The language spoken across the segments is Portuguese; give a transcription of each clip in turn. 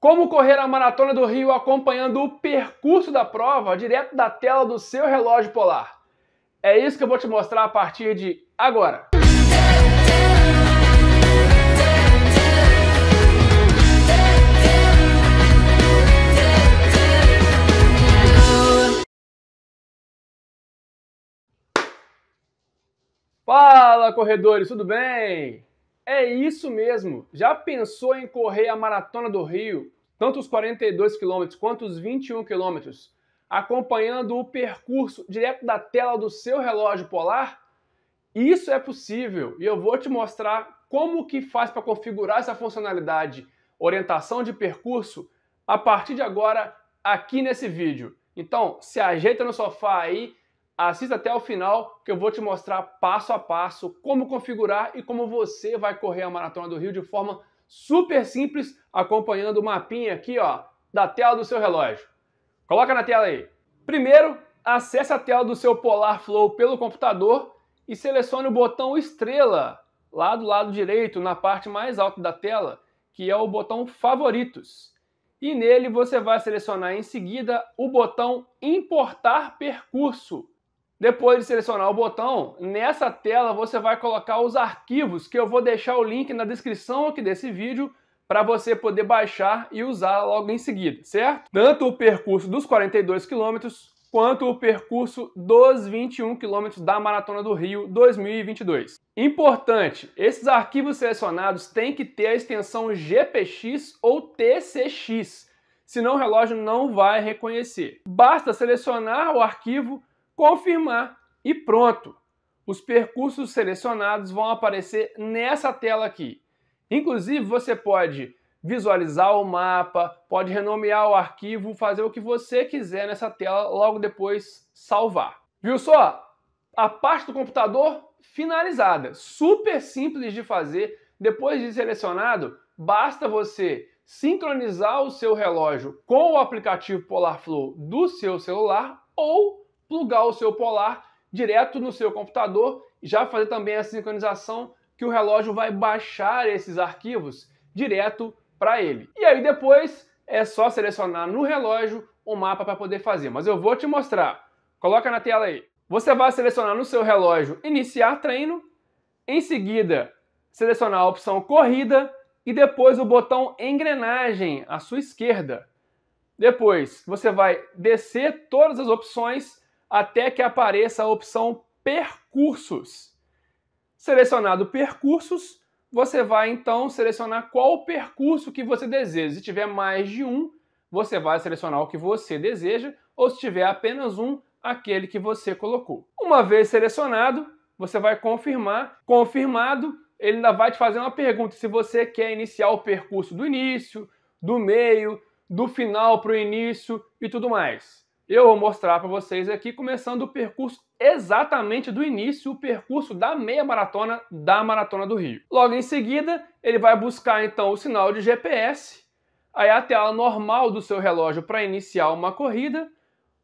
Como correr a Maratona do Rio acompanhando o percurso da prova direto da tela do seu relógio polar. É isso que eu vou te mostrar a partir de agora. Fala, corredores, tudo bem? É isso mesmo! Já pensou em correr a Maratona do Rio, tanto os 42 quilômetros quanto os 21 quilômetros, acompanhando o percurso direto da tela do seu relógio polar? Isso é possível e eu vou te mostrar como que faz para configurar essa funcionalidade orientação de percurso a partir de agora aqui nesse vídeo. Então, se ajeita no sofá aí Assista até o final que eu vou te mostrar passo a passo como configurar e como você vai correr a Maratona do Rio de forma super simples, acompanhando o mapinha aqui ó, da tela do seu relógio. Coloca na tela aí. Primeiro, acesse a tela do seu Polar Flow pelo computador e selecione o botão estrela lá do lado direito, na parte mais alta da tela, que é o botão favoritos. E nele você vai selecionar em seguida o botão importar percurso. Depois de selecionar o botão, nessa tela você vai colocar os arquivos que eu vou deixar o link na descrição aqui desse vídeo para você poder baixar e usar logo em seguida, certo? Tanto o percurso dos 42 quilômetros quanto o percurso dos 21 quilômetros da Maratona do Rio 2022. Importante, esses arquivos selecionados têm que ter a extensão GPX ou TCX, senão o relógio não vai reconhecer. Basta selecionar o arquivo confirmar e pronto. Os percursos selecionados vão aparecer nessa tela aqui. Inclusive, você pode visualizar o mapa, pode renomear o arquivo, fazer o que você quiser nessa tela, logo depois salvar. Viu só? A parte do computador finalizada, super simples de fazer. Depois de selecionado, basta você sincronizar o seu relógio com o aplicativo Polar Flow do seu celular ou plugar o seu Polar direto no seu computador e já fazer também a sincronização que o relógio vai baixar esses arquivos direto para ele. E aí depois é só selecionar no relógio o mapa para poder fazer, mas eu vou te mostrar. Coloca na tela aí. Você vai selecionar no seu relógio iniciar treino, em seguida selecionar a opção corrida e depois o botão engrenagem à sua esquerda. Depois você vai descer todas as opções até que apareça a opção Percursos. Selecionado Percursos, você vai então selecionar qual percurso que você deseja. Se tiver mais de um, você vai selecionar o que você deseja, ou se tiver apenas um, aquele que você colocou. Uma vez selecionado, você vai confirmar. Confirmado, ele ainda vai te fazer uma pergunta se você quer iniciar o percurso do início, do meio, do final para o início e tudo mais eu vou mostrar para vocês aqui, começando o percurso exatamente do início, o percurso da meia maratona da Maratona do Rio. Logo em seguida, ele vai buscar então o sinal de GPS, aí a tela normal do seu relógio para iniciar uma corrida,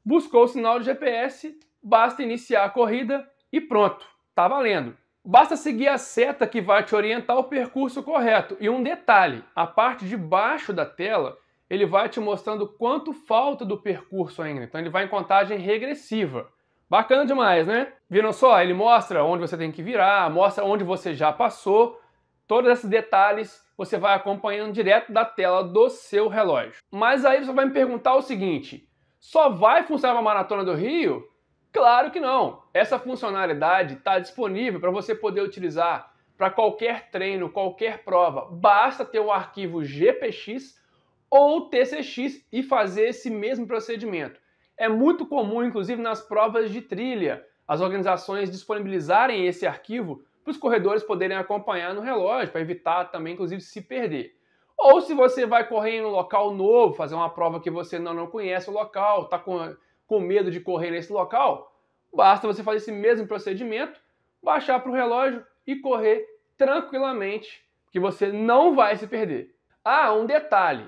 buscou o sinal de GPS, basta iniciar a corrida e pronto, tá valendo. Basta seguir a seta que vai te orientar o percurso correto. E um detalhe, a parte de baixo da tela ele vai te mostrando quanto falta do percurso ainda. Então ele vai em contagem regressiva. Bacana demais, né? Viram só? Ele mostra onde você tem que virar, mostra onde você já passou. Todos esses detalhes você vai acompanhando direto da tela do seu relógio. Mas aí você vai me perguntar o seguinte: só vai funcionar para a Maratona do Rio? Claro que não! Essa funcionalidade está disponível para você poder utilizar para qualquer treino, qualquer prova. Basta ter o um arquivo GPX ou TCX e fazer esse mesmo procedimento. É muito comum, inclusive, nas provas de trilha, as organizações disponibilizarem esse arquivo para os corredores poderem acompanhar no relógio, para evitar também, inclusive, se perder. Ou se você vai correr em um local novo, fazer uma prova que você não, não conhece o local, está com, com medo de correr nesse local, basta você fazer esse mesmo procedimento, baixar para o relógio e correr tranquilamente, que você não vai se perder. Ah, um detalhe: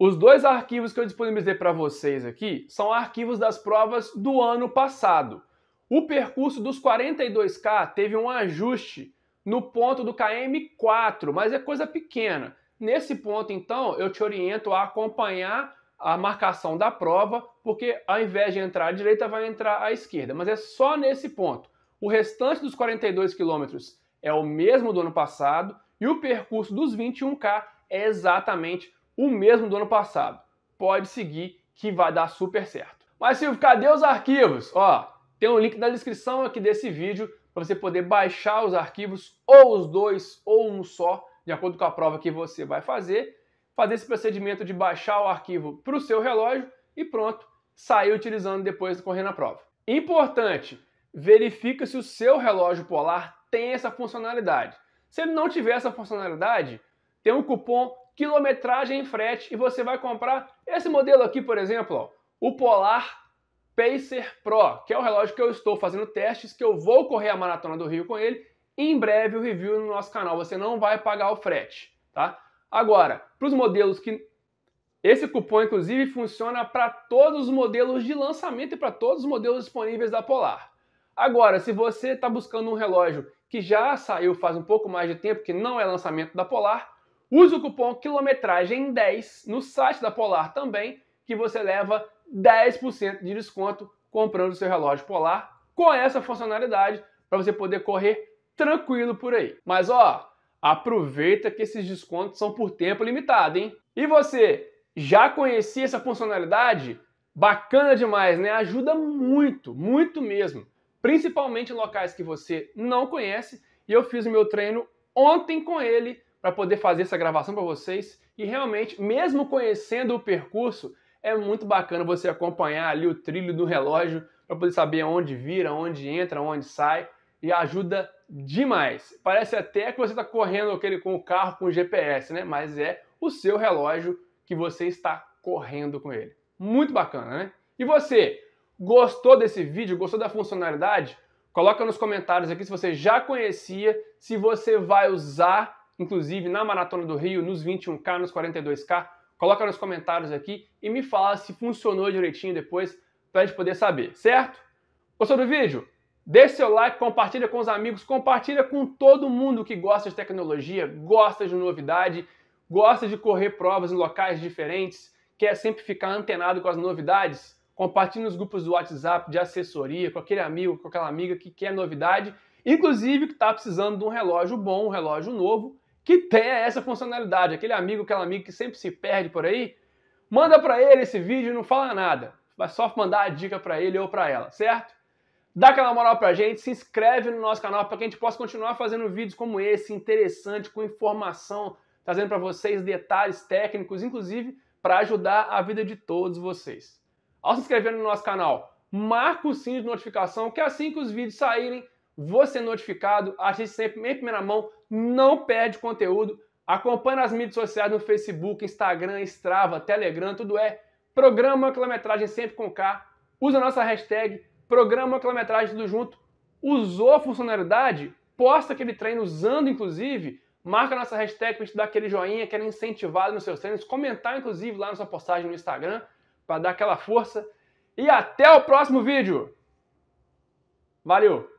os dois arquivos que eu disponibilizei para vocês aqui são arquivos das provas do ano passado. O percurso dos 42K teve um ajuste no ponto do KM4, mas é coisa pequena. Nesse ponto, então, eu te oriento a acompanhar a marcação da prova, porque ao invés de entrar à direita, vai entrar à esquerda. Mas é só nesse ponto. O restante dos 42 quilômetros é o mesmo do ano passado e o percurso dos 21K é exatamente o mesmo do ano passado. Pode seguir que vai dar super certo. Mas Silvio, cadê os arquivos? Ó, tem um link na descrição aqui desse vídeo para você poder baixar os arquivos ou os dois ou um só, de acordo com a prova que você vai fazer. Fazer esse procedimento de baixar o arquivo para o seu relógio e pronto, sair utilizando depois de correr na prova. Importante, verifica se o seu relógio polar tem essa funcionalidade. Se ele não tiver essa funcionalidade, tem um cupom quilometragem em frete e você vai comprar esse modelo aqui, por exemplo, ó, o Polar Pacer Pro, que é o relógio que eu estou fazendo testes, que eu vou correr a Maratona do Rio com ele. Em breve o review no nosso canal, você não vai pagar o frete, tá? Agora, para os modelos que... Esse cupom, inclusive, funciona para todos os modelos de lançamento e para todos os modelos disponíveis da Polar. Agora, se você está buscando um relógio que já saiu faz um pouco mais de tempo, que não é lançamento da Polar, Use o cupom quilometragem10 no site da Polar também, que você leva 10% de desconto comprando seu relógio Polar com essa funcionalidade para você poder correr tranquilo por aí. Mas ó, aproveita que esses descontos são por tempo limitado, hein? E você já conhecia essa funcionalidade? Bacana demais, né? Ajuda muito, muito mesmo, principalmente em locais que você não conhece. E eu fiz o meu treino ontem com ele para poder fazer essa gravação para vocês. E realmente, mesmo conhecendo o percurso, é muito bacana você acompanhar ali o trilho do relógio para poder saber onde vira, onde entra, onde sai e ajuda demais. Parece até que você está correndo aquele com o carro com o GPS, né? Mas é o seu relógio que você está correndo com ele. Muito bacana, né? E você, gostou desse vídeo? Gostou da funcionalidade? Coloca nos comentários aqui se você já conhecia, se você vai usar inclusive na Maratona do Rio, nos 21K, nos 42K. Coloca nos comentários aqui e me fala se funcionou direitinho depois para a gente poder saber, certo? Gostou do vídeo? Deixe seu like, compartilha com os amigos, compartilha com todo mundo que gosta de tecnologia, gosta de novidade, gosta de correr provas em locais diferentes, quer sempre ficar antenado com as novidades. Compartilhe nos grupos do WhatsApp de assessoria, com aquele amigo, com aquela amiga que quer novidade, inclusive que está precisando de um relógio bom, um relógio novo que tenha é essa funcionalidade. Aquele amigo, aquela amiga que sempre se perde por aí, manda para ele esse vídeo e não fala nada. Vai só mandar a dica para ele ou para ela, certo? Dá aquela moral pra gente, se inscreve no nosso canal para que a gente possa continuar fazendo vídeos como esse, interessante, com informação, trazendo para vocês detalhes técnicos, inclusive para ajudar a vida de todos vocês. Ao se inscrever no nosso canal, marca o sininho de notificação, que é assim que os vídeos saírem, você notificado, a gente sempre em primeira mão, não perde conteúdo. Acompanhe as mídias sociais no Facebook, Instagram, Strava, Telegram, tudo é Programa Quilometragem sempre com K. Usa a nossa hashtag Programa Quilometragem tudo junto. Usou a funcionalidade? Posta aquele treino usando, inclusive. Marca a nossa hashtag para gente dar aquele joinha, quero incentivado nos seus treinos. Comentar, inclusive, lá na sua postagem no Instagram para dar aquela força. E até o próximo vídeo! Valeu!